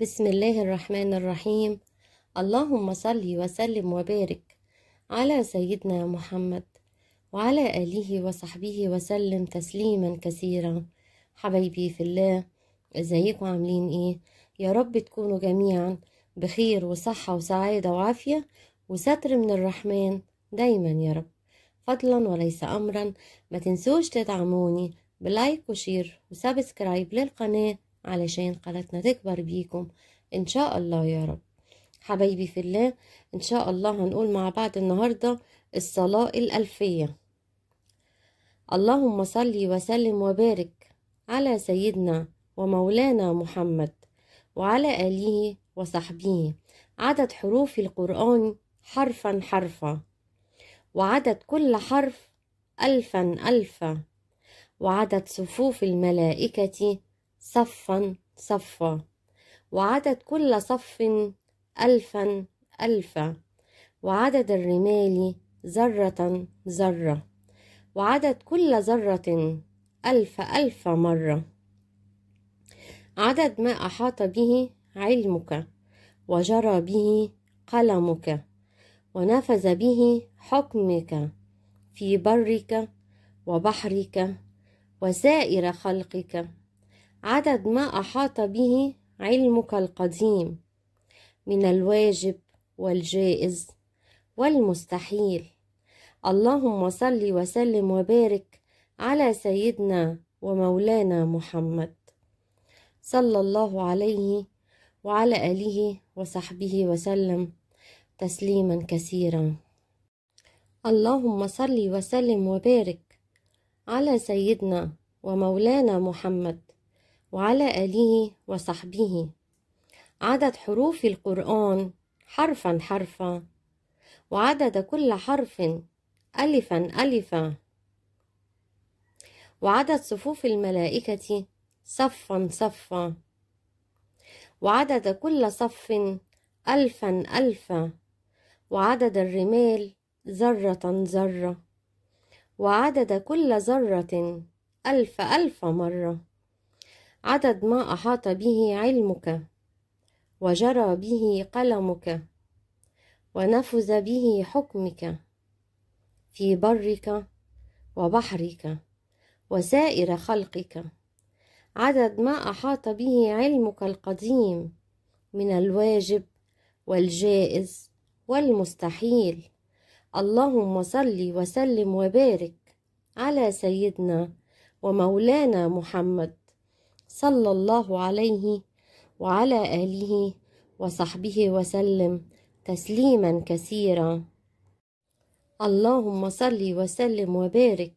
بسم الله الرحمن الرحيم اللهم صل وسلم وبارك على سيدنا محمد وعلى آله وصحبه وسلم تسليما كثيرا حبايبي في الله ازيكم عاملين ايه يا رب تكونوا جميعا بخير وصحة وسعادة وعافية وستر من الرحمن دايما يا رب فضلا وليس أمرا ما تنسوش تدعموني بلايك وشير وسبسكرايب للقناة علشان قناتنا تكبر بيكم ان شاء الله يا رب حبايبي في الله ان شاء الله هنقول مع بعض النهارده الصلاه الالفيه اللهم صل وسلم وبارك على سيدنا ومولانا محمد وعلى اله وصحبه عدد حروف القران حرفا حرفا وعدد كل حرف الفا الفا وعدد صفوف الملائكه صفا صفا وعدد كل صف ألفا ألفا وعدد الرمال ذرة ذرة وعدد كل ذرة ألف ألف مرة عدد ما أحاط به علمك وجرى به قلمك ونفذ به حكمك في برك وبحرك وسائر خلقك عدد ما أحاط به علمك القديم من الواجب والجائز والمستحيل اللهم صل وسلم وبارك على سيدنا ومولانا محمد صلى الله عليه وعلى آله وصحبه وسلم تسليما كثيرا اللهم صل وسلم وبارك على سيدنا ومولانا محمد وعلى آله وصحبه عدد حروف القرآن حرفا حرفا وعدد كل حرف ألفا ألفا وعدد صفوف الملائكة صفا صفا وعدد كل صف ألفا ألفا وعدد الرمال ذرة ذرة وعدد كل ذرة ألف ألف مرة عدد ما أحاط به علمك وجرى به قلمك ونفذ به حكمك في برك وبحرك وسائر خلقك عدد ما أحاط به علمك القديم من الواجب والجائز والمستحيل اللهم صل وسلم وبارك على سيدنا ومولانا محمد صلى الله عليه وعلى آله وصحبه وسلم تسليما كثيرا اللهم صل وسلم وبارك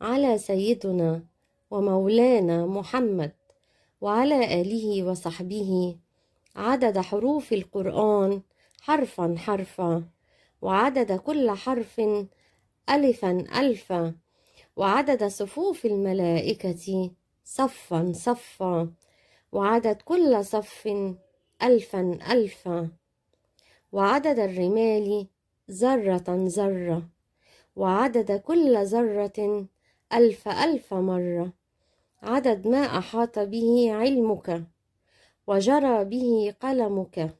على سيدنا ومولانا محمد وعلى آله وصحبه عدد حروف القرآن حرفا حرفا وعدد كل حرف ألفا ألفا وعدد صفوف الملائكة صفا صفا وعدد كل صف ألفا ألفا وعدد الرمال ذرة ذرة وعدد كل ذرة ألف ألف مرة عدد ما أحاط به علمك وجرى به قلمك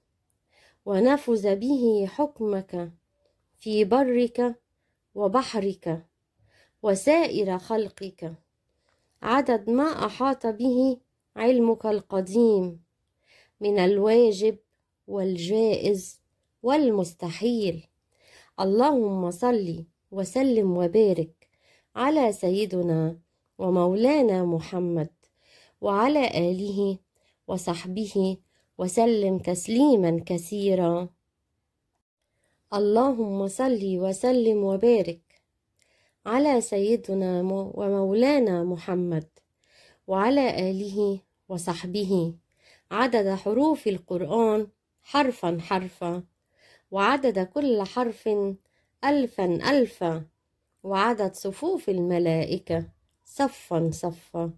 ونفذ به حكمك في برك وبحرك وسائر خلقك عدد ما أحاط به علمك القديم من الواجب والجائز والمستحيل اللهم صل وسلم وبارك على سيدنا ومولانا محمد وعلى آله وصحبه وسلم تسليما كثيرا اللهم صل وسلم وبارك على سيدنا ومولانا محمد وعلى آله وصحبه عدد حروف القرآن حرفا حرفا وعدد كل حرف ألفا ألفا وعدد صفوف الملائكة صفا صفا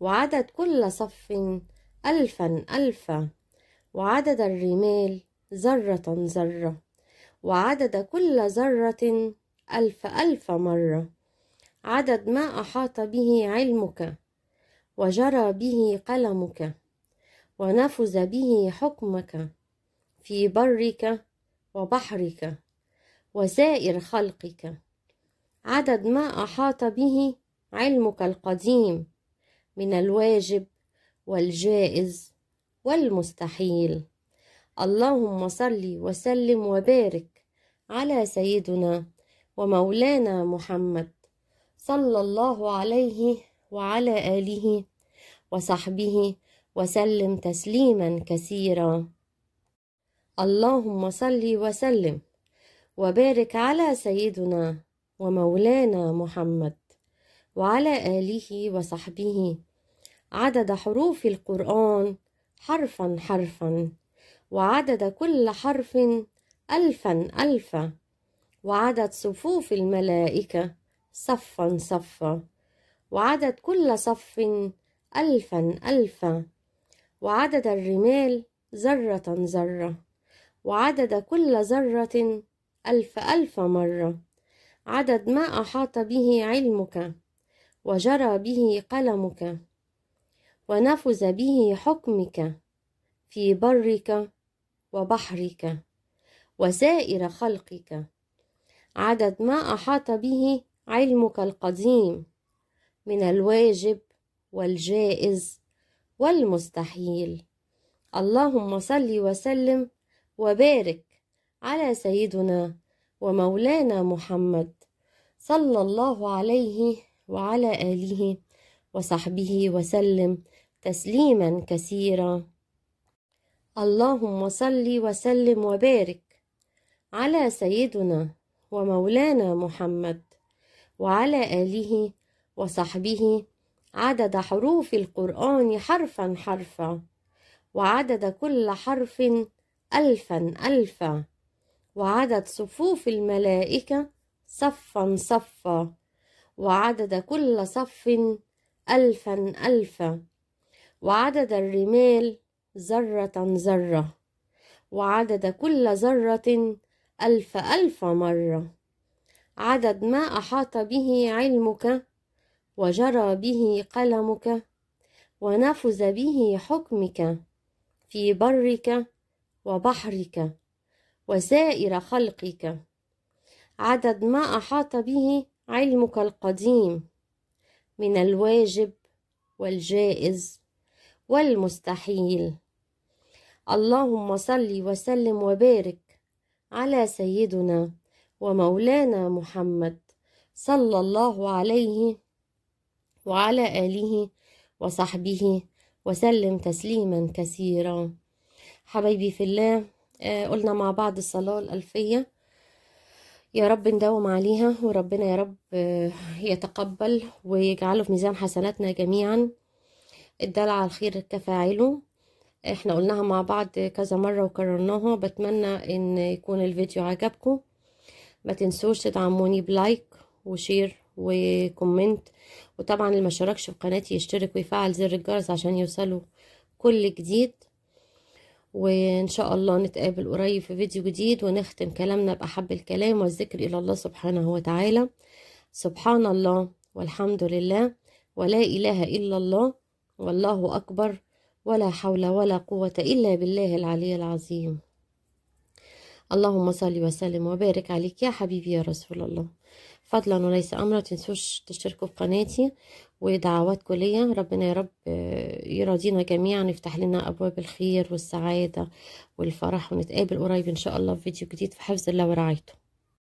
وعدد كل صف ألفا ألفا وعدد الرمال ذرة ذرة وعدد كل ذرة ألف ألف مرة عدد ما أحاط به علمك وجرى به قلمك ونفذ به حكمك في برك وبحرك وسائر خلقك عدد ما أحاط به علمك القديم من الواجب والجائز والمستحيل اللهم صل وسلم وبارك على سيدنا ومولانا محمد صلى الله عليه وعلى آله وصحبه وسلم تسليما كثيرا اللهم صل وسلم وبارك على سيدنا ومولانا محمد وعلى آله وصحبه عدد حروف القرآن حرفا حرفا وعدد كل حرف ألفا ألفا وعدد صفوف الملائكة صفا صفا وعدد كل صف ألفا ألفا وعدد الرمال ذرة ذرة وعدد كل ذرة ألف ألف مرة عدد ما أحاط به علمك وجرى به قلمك ونفذ به حكمك في برك وبحرك وسائر خلقك عدد ما أحاط به علمك القديم من الواجب والجائز والمستحيل اللهم صل وسلم وبارك على سيدنا ومولانا محمد صلى الله عليه وعلى آله وصحبه وسلم تسليما كثيرا اللهم صل وسلم وبارك على سيدنا ومولانا محمد وعلى آله وصحبه عدد حروف القرآن حرفا حرفا وعدد كل حرف ألفا ألفا وعدد صفوف الملائكة صفا صفا وعدد كل صف ألفا ألفا وعدد الرمال ذرة ذرة وعدد كل ذرة ألف ألف مرة عدد ما أحاط به علمك وجرى به قلمك ونفذ به حكمك في برك وبحرك وسائر خلقك عدد ما أحاط به علمك القديم من الواجب والجائز والمستحيل اللهم صل وسلم وبارك على سيدنا ومولانا محمد صلى الله عليه وعلى آله وصحبه وسلم تسليما كثيرا حبايبي في الله آه، قلنا مع بعض الصلاة الألفية يا رب نداوم عليها وربنا يا رب آه، يتقبل ويجعله في ميزان حسناتنا جميعا الدلع على الخير كفاعله احنا قلناها مع بعض كذا مرة وكررناها بتمنى ان يكون الفيديو عجبكم ما تنسوش تدعموني بلايك وشير وكومنت وطبعا اللي مشاركش في قناتي يشترك ويفعل زر الجرس عشان يوصله كل جديد وان شاء الله نتقابل قريب في فيديو جديد ونختم كلامنا باحب الكلام والذكر الى الله سبحانه وتعالى سبحان الله والحمد لله ولا اله الا الله والله اكبر ولا حول ولا قوة إلا بالله العلي العظيم اللهم صل وسلم وبارك عليك يا حبيبي يا رسول الله فضلا وليس امرا تنسوش تشتركوا في قناتي ودعواتكم ليا ربنا يا رب آه، يراضينا جميعا يفتح لنا ابواب الخير والسعاده والفرح ونتقابل قريب ان شاء الله في فيديو جديد في حفظ الله ورعايته